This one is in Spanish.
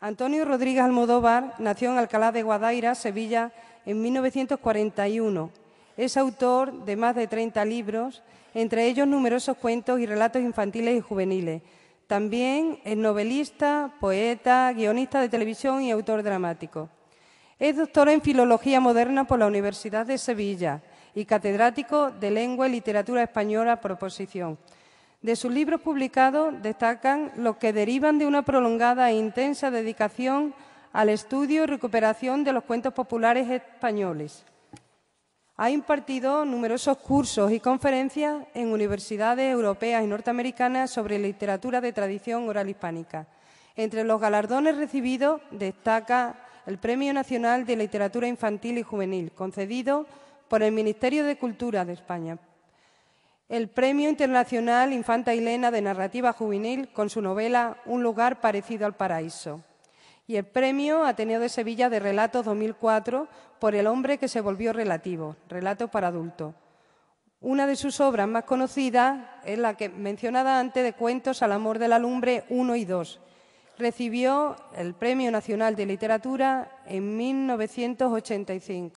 Antonio Rodríguez Almodóvar nació en Alcalá de Guadaira, Sevilla, en 1941. Es autor de más de 30 libros, entre ellos numerosos cuentos y relatos infantiles y juveniles. También es novelista, poeta, guionista de televisión y autor dramático. Es doctor en Filología Moderna por la Universidad de Sevilla y catedrático de Lengua y Literatura Española por oposición. De sus libros publicados destacan los que derivan de una prolongada e intensa dedicación al estudio y recuperación de los cuentos populares españoles. Ha impartido numerosos cursos y conferencias en universidades europeas y norteamericanas sobre literatura de tradición oral hispánica. Entre los galardones recibidos destaca el Premio Nacional de Literatura Infantil y Juvenil, concedido por el Ministerio de Cultura de España el Premio Internacional Infanta Elena de Narrativa Juvenil con su novela Un lugar parecido al paraíso y el Premio Ateneo de Sevilla de Relatos 2004 por El hombre que se volvió relativo, relato para adulto. Una de sus obras más conocidas es la que mencionada antes de Cuentos al amor de la lumbre 1 y 2. Recibió el Premio Nacional de Literatura en 1985.